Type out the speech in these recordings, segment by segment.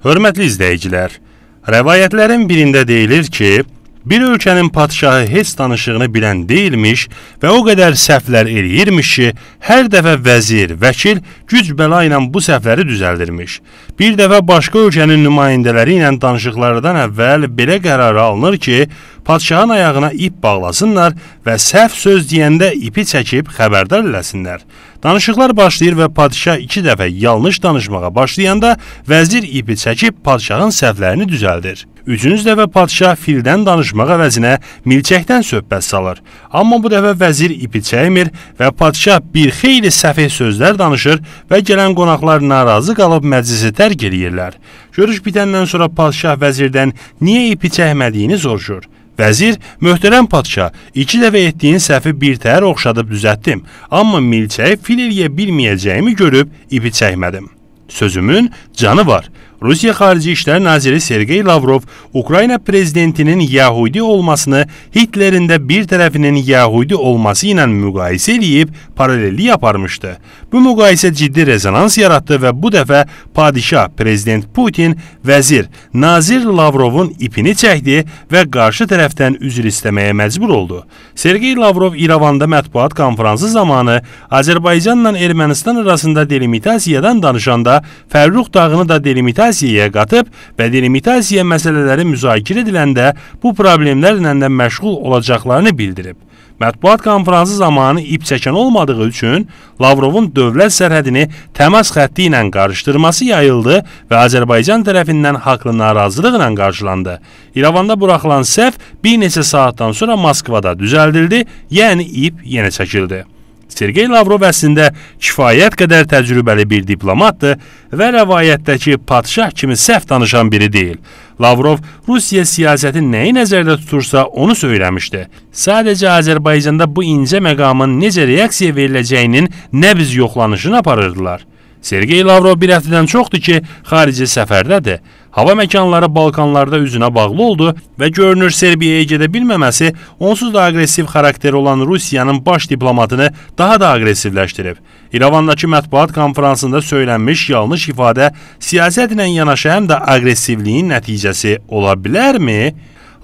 Hörmətli izləyicilər, rəvayətlərin birində deyilir ki, bir ölkənin padşahı heç danışığını bilən deyilmiş və o qədər səhvlər eləyirmiş ki, hər dəfə vəzir, vəkil güc bəla ilə bu səhvləri düzəldirmiş. Bir dəfə başqa ölkənin nümayəndələri ilə danışıqlardan əvvəl belə qərar alınır ki, padşahın ayağına ip bağlasınlar və səhv söz deyəndə ipi çəkib xəbərdar eləsinlər. Danışıqlar başlayır və padişah iki dəfə yanlış danışmağa başlayanda vəzir ipi çəkib padişahın səhvlərini düzəldir. Üçüncü dəfə padişah fildən danışmaq əvəzinə milçəkdən söhbət salır. Amma bu dəfə vəzir ipi çəkmir və padişah bir xeyli səfih sözlər danışır və gələn qonaqlar narazı qalıb məclisi tərk eləyirlər. Görüş bitəndən sonra padişah vəzirdən niyə ipi çəkmədiyini soruşur. Vəzir, möhtərəm patşa, iki dəfə etdiyin səhvi birtəhər oxşadıb düzəltdim, amma milçəyi fil eləyə bilməyəcəyimi görüb ipi çəkmədim. Sözümün canı var. Rusiya Xarici İşlər Naziri Sergey Lavrov Ukrayna prezidentinin Yahudi olmasını Hitlerin də bir tərəfinin Yahudi olması ilə müqayisə eləyib paralellik aparmışdı. Bu müqayisə ciddi rezonans yaratdı və bu dəfə padişah prezident Putin vəzir Nazir Lavrovun ipini çəkdi və qarşı tərəfdən üzr istəməyə məcbur oldu. Sergey Lavrov İrəvanda mətbuat konfransı zamanı Azərbaycanla Ermənistan arasında delimitasiyadan danışanda Fərrux dağını da delimitasiya delimitasiyaya qatıb və delimitasiya məsələləri müzakirə ediləndə bu problemlərlə də məşğul olacaqlarını bildirib. Mətbuat konfransı zamanı ip çəkən olmadığı üçün Lavrovun dövlət sərhədini təmas xətti ilə qarışdırması yayıldı və Azərbaycan tərəfindən haqlı narazılıqla qarşılandı. İrəvanda buraxılan səhv bir neçə saatdan sonra Moskvada düzəldildi, yəni ip yenə çəkildi. Sergey Lavrov əslində kifayət qədər təcrübəli bir diplomatdır və rəvayətdəki padşah kimi səhv danışan biri deyil. Lavrov Rusiya siyasəti nəyi nəzərdə tutursa, onu söyləmişdi. Sadəcə Azərbaycanda bu incə məqamın necə reaksiya veriləcəyinin nəbz yoxlanışını aparırdılar. Sergey Lavrov bir həftədən çoxdur ki, xarici səfərdədir. Hava məkanları Balkanlarda üzünə bağlı oldu və görünür Serbiyaya gedə bilməməsi onsuz da aqressiv xarakteri olan Rusiyanın baş diplomatını daha da aqressivləşdirib. İrəvandakı mətbuat konfransında söylənmiş yanlış ifadə siyasətlə yanaşı həm də aqressivliyin nəticəsi ola bilərmi?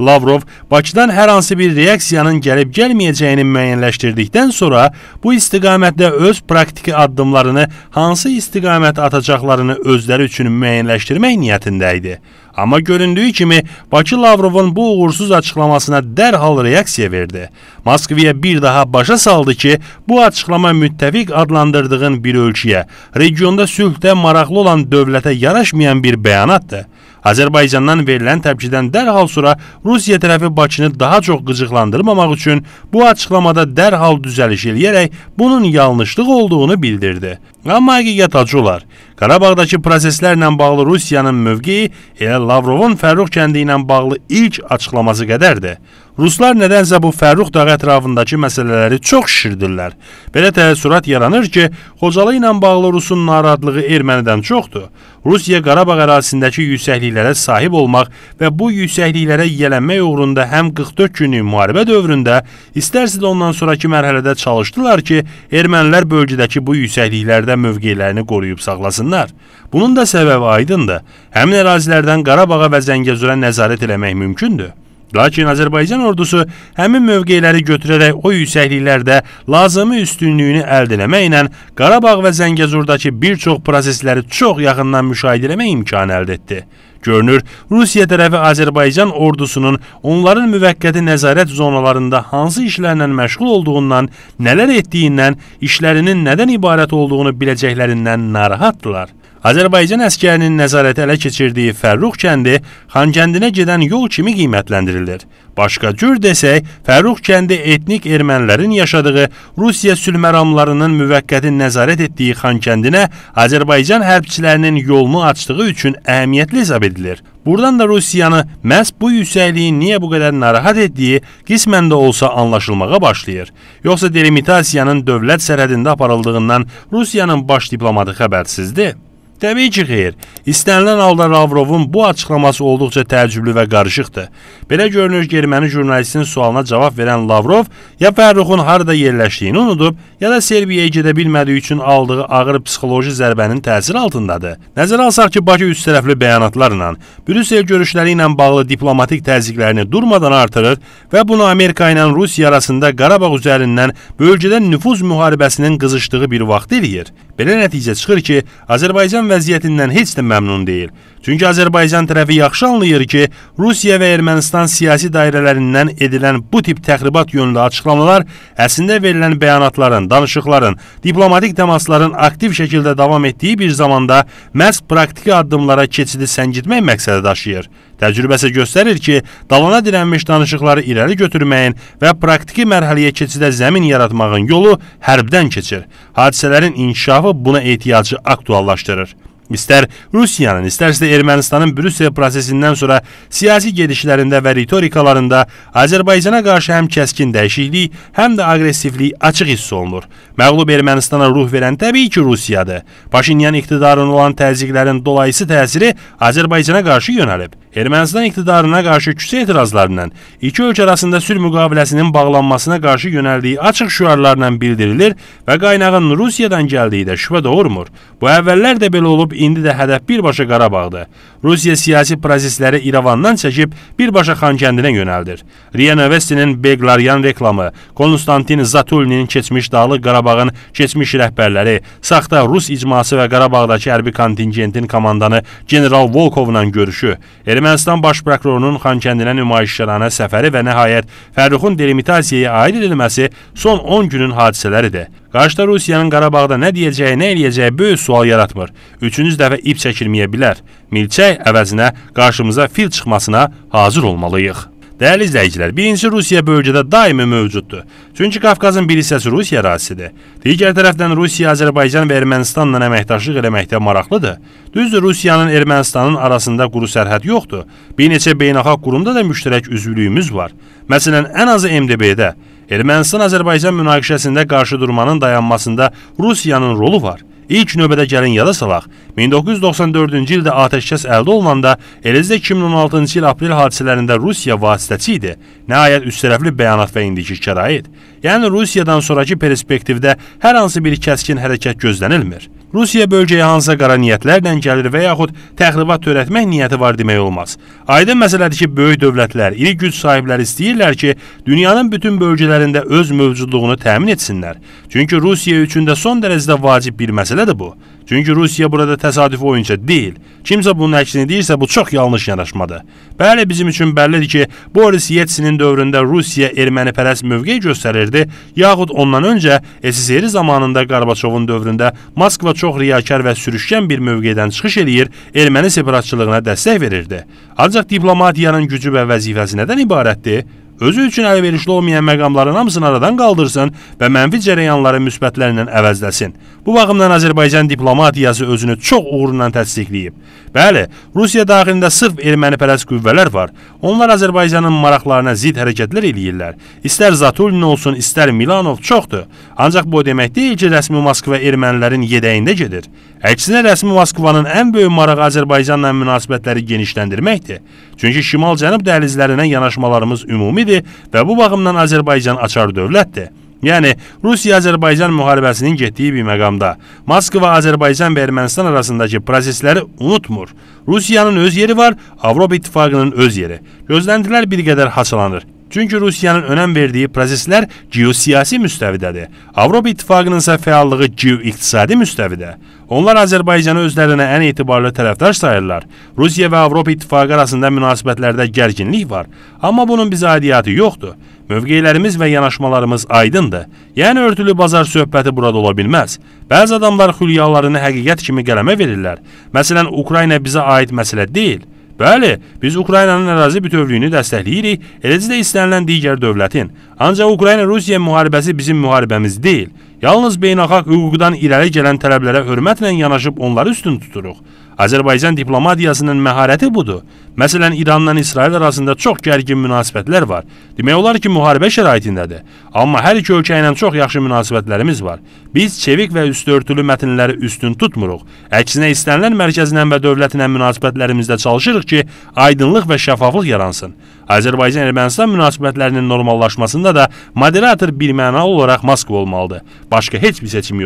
Lavrov Bakıdan hər hansı bir reaksiyanın gəlib-gəlməyəcəyini müəyyənləşdirdikdən sonra bu istiqamətdə öz praktiki addımlarını hansı istiqamətə atacaqlarını özləri üçün müəyyənləşdirmək niyyətində idi. Amma göründüyü kimi Bakı Lavrovun bu uğursuz açıqlamasına dərhal reaksiya verdi. Moskviya bir daha başa saldı ki, bu açıqlama müttəfiq adlandırdığın bir ölkəyə, regionda sülhdə maraqlı olan dövlətə yaraşmayan bir bəyanatdır. Azərbaycandan verilən təpkidən dərhal sonra Rusiya tərəfi Bakını daha çox qıcıqlandırmamaq üçün bu açıqlamada dərhal düzəliş eləyərək bunun yanlışlıq olduğunu bildirdi. Amma həqiqət acı olar. Qarabağdakı proseslərlə bağlı Rusiyanın mövqeyi elə Lavrovun Fərrux kəndi ilə bağlı ilk açıqlaması qədərdir. Ruslar nədənsə bu Fərrux dağı ətrafındakı məsələləri çox şişirdirlər. Belə təəssürat yaranır ki, Xocalı ilə bağlı Rusun naradlığı ermənidən çoxdur. Rusiya Qarabağ ərazisindəki yüksəkliklərə sahib olmaq və bu yüksəkliklərə yiyələnmək uğrunda həm 44 günlük müharibə dövründə, istərsə də ondan sonrakı mərhələdə çalışdılar ki, ermənilər bölgədəki bu yüksəkliklərdə və mövqelərini qoruyub saxlasınlar. Bunun da səbəbi aydındır. Həmin ərazilərdən Qarabağa və Zəngəzurə nəzarət eləmək mümkündür. Lakin Azərbaycan ordusu həmin mövqeləri götürərək o yüksəkliklərdə lazımi üstünlüyünü əldə etməklə Qarabağ və Zəngəzurdakı bir çox prosesləri çox yaxından müşahidə etmək imkanı əldə etdi. Görünür, Rusiya tərəfi Azərbaycan ordusunun onların müvəqqəti nəzarət zonalarında hansı işlərlə məşğul olduğundan, nələr etdiyindən, işlərinin nədən ibarət olduğunu biləcəklərindən narahatdırlar. Azərbaycan əskərinin nəzarəti ələ keçirdiyi Fərrux kəndi Xankəndinə gedən yol kimi qiymətləndirilir. Başqa cür desək, Fərrux kəndi etnik ermənilərin yaşadığı Rusiya sülhməramlarının müvəqqəti nəzarət etdiyi Xankəndinə Azərbaycan hərbçilərinin yolunu açdığı üçün əhəmiyyətli hesab edilir. Buradan da Rusiyanı məhz bu yüksəkliyin niyə bu qədər narahat etdiyi qismən də olsa anlaşılmağa başlayır. Yoxsa delimitasiyanın dövlət sərhədində aparıldığından Rusiyanın baş diplomatı xəbərsizdir? Təbii ki, xeyr. İstənilən halda Lavrovun bu açıqlaması olduqca təəccüblü və qarışıqdır. Belə görünür ki, erməni jurnalistin sualına cavab verən Lavrov ya Fərruxun harada yerləşdiyini unudub, ya da Serbiyaya gedə bilmədiyi üçün aldığı ağır psixoloji zərbənin təsiri altındadır. Nəzərə alsaq ki, Bakı üç tərəfli bəyanatlarla, Brüssel görüşləri ilə bağlı diplomatik təzyiqlərini durmadan artırır və bunu Amerika ilə Rusiya arasında Qarabağ üzərindən bölgədə nüfuz müharibəsinin qızışdığı bir vaxt eləyir. Belə nəticə çıxır ki, Azərbaycan Ermənistan vəziyyətindən heç də məmnun deyil. Çünki Azərbaycan tərəfi yaxşı anlayır ki, Rusiya və Ermənistan siyasi dairələrindən edilən bu tip təxribat yönlü açıqlamalar əslində verilən bəyanatların, danışıqların, diplomatik təmasların aktiv şəkildə davam etdiyi bir zamanda məhz praktiki addımlara keçidi səngitmək məqsədi daşıyır. Təcrübə isə göstərir ki, dalana dirənmiş danışıqları irəli götürməyin və praktiki mərhələyə keçidə zəmin yaratmağın yolu hərbdən keçir. Hadisələrin inkişafı buna ehtiyacı aktuallaşdırır. İstər Rusiyanın, istərsə Ermənistanın Brüssel prosesindən sonra siyasi gedişlərində və ritorikalarında Azərbaycana qarşı həm kəskin dəyişiklik, həm də aqressivlik açıq hiss olunur. Məğlub Ermənistana ruh verən təbii ki, Rusiyadır. Paşinyan iqtidarın olan təzyiqlərin dolayısı təsiri Azərbaycana qarşı yönəlib. Ermənistan iqtidarına qarşı küçə etirazlarından iki ölkə arasında sülh müqaviləsinin bağlanmasına qarşı yönəldiyi açıq şüarlarla bildirilir və qaynağın Rusiyadan gəldiyi də şübhə doğurmur. Bu əvvəllər də belə olub, indi də hədəf birbaşa Qarabağdır. Rusiya siyasi prosesləri İrəvandan çəkib birbaşa Xankəndinə yönəldir. Riya Novestinin Beglaryan reklamı, Konstantin Zatulinin keçmiş Dağlıq Qarabağın keçmiş rəhbərləri, saxta Rus icması və Qarabağdakı hərbi kontingentin komandanı General Volkovla görüşü, Ermənistan Ermənistan Baş prokurorunun Xankəndinə nümayişlərana səfəri və nəhayət Fərruxun delimitasiyaya aid edilməsi son 10 günün hadisələridir. Qarşıda Rusiyanın Qarabağda nə deyəcəyi, nə eləyəcəyi böyük sual yaratmır. Üçüncü dəfə ip çəkilməyə bilər. Milçək əvəzinə qarşımıza fil çıxmasına hazır olmalıyıq. Değerli izleyiciler, birinci Rusiya bölgədə daimi mövcuddur. Çünki Qafqazın bir hissəsi Rusiya ərazisidir. Digər tərəfdən Rusiya Azərbaycan və Ermənistanla əməkdaşlıq eləməkdə maraqlıdır. Düzdür, Rusiyanın Ermənistanın arasında quru sərhəd yoxdur. Bir neçə beynəlxalq qurumda da müştərək üzvlüyümüz var. Məsələn, ən azı MDB-də Ermənistan-Azərbaycan münaqişəsində qarşı durmanın dayanmasında Rusiyanın rolu var. İlk növbədə gəlin yada salaq. 1994-cü ildə atəşkəs əldə olunanda, eləcə də 2016-cı il aprel hadisələrində Rusiya vasitəçi idi. Nəhayət üçtərəfli bəyanat və indiki şərait. Yəni Rusiyadan sonrakı perspektivdə hər hansı bir kəskin hərəkət gözlənilmir. Rusiya bölgəyə hansısa qara niyyətlərlə gəlir və yaxud təxribat törətmək niyyəti var demək olmaz. Aydın məsələdir ki, böyük dövlətlər, iri güc sahibləri istəyirlər ki, dünyanın bütün bölgələrində öz mövcudluğunu təmin etsinlər. Çünki Rusiya üçün də son dərəcədə vacib bir məsələdir bu. Çünki Rusiya burada təsadüfi oyunçu deyil. Kimsə bunun əksini deyirsə, bu çox yanlış yanaşmadır. Bəli, bizim üçün bəllidir ki, Boris Yeltsinin dövründə Rusiya ermənipərəst mövqe göstərirdi, yaxud ondan öncə SSR zamanında Qarbaçovun dövründə Moskva çox riyakar və sürüşkən bir mövqedən çıxış eləyir, erməni separatçılığına dəstək verirdi. Ancaq diplomatiyanın gücü və vəzifəsi nədən ibarətdir? özü üçün əlverişli olmayan məqamların hamısını aradan qaldırsın və mənfi cərəyanları müsbətlərlə əvəzləsin. Bu baxımdan Azərbaycan diplomatiyası özünü çox uğurla təsdiqləyib. Bəli, Rusiya daxilində sırf ermənipərəst qüvvələr var. Onlar Azərbaycanın maraqlarına zid hərəkətlər eləyirlər. İstər Zatulin olsun, istər Milanov çoxdur. Ancaq bu o demək deyil ki, rəsmi Moskva ermənilərin yedəyində gedir. Əksinə rəsmi Moskvanın ən böyük marağı Azərbaycanla münasibətləri genişləndirməkdir. Çünki şimal-cənub dəhlizlərinə yanaşmalarımız ümumidir və bu baxımdan Azərbaycan açar dövlətdir. Yəni Rusiya-Azərbaycan müharibəsinin getdiyi bir məqamda Moskva Azərbaycan və Ermənistan arasındakı prosesləri unutmur. Rusiyanın öz yeri var, Avropa İttifaqının öz yeri. Gözləntilər bir qədər haçalanır. Çünki Rusiyanın önəm verdiyi proseslər geosiyasi müstəvidədir. Avropa İttifaqının isə fəallığı geoiqtisadi müstəvidə. Onlar Azərbaycanı özlərinə ən etibarlı tərəfdar sayırlar. Rusiya və Avropa İttifaqı arasında münasibətlərdə gərginlik var, amma bunun bizə aidiyyatı yoxdur. Mövqelərimiz və yanaşmalarımız aydındır. Yəni örtülü bazar söhbəti burada ola bilməz. Bəzi adamlar xülyalarını həqiqət kimi qələmə verirlər. Məsələn, Ukrayna bizə aid məsələ deyil. Bəli, biz Ukraynanın ərazi bütövlüyünü dəstəkləyirik, eləcə də istənilən digər dövlətin. Ancaq Ukrayna-Rusiya müharibəsi bizim müharibəmiz deyil. Yalnız beynəlxalq hüquqdan irəli gələn tələblərə hörmətlə yanaşıb onları üstün tuturuq. Azərbaycan diplomatiyasının məharəti budur. Məsələn, İranla İsrail arasında çox gərgin münasibətlər var. Demək olar ki, müharibə şəraitindədir. Amma hər iki ölkə ilə çox yaxşı münasibətlərimiz var. Biz çevik və üstörtülü mətnləri üstün tutmuruq. Əksinə istənilən mərkəzlə və dövlətlə münasibətlərimizdə çalışırıq ki, aydınlıq və şəffaflıq yaransın. Azərbaycan-Ermənistan münasibətlərinin normallaşmasında da moderator birmənalı olaraq Moskva olmalıdır. Başqa heç bir seçim yoxdur.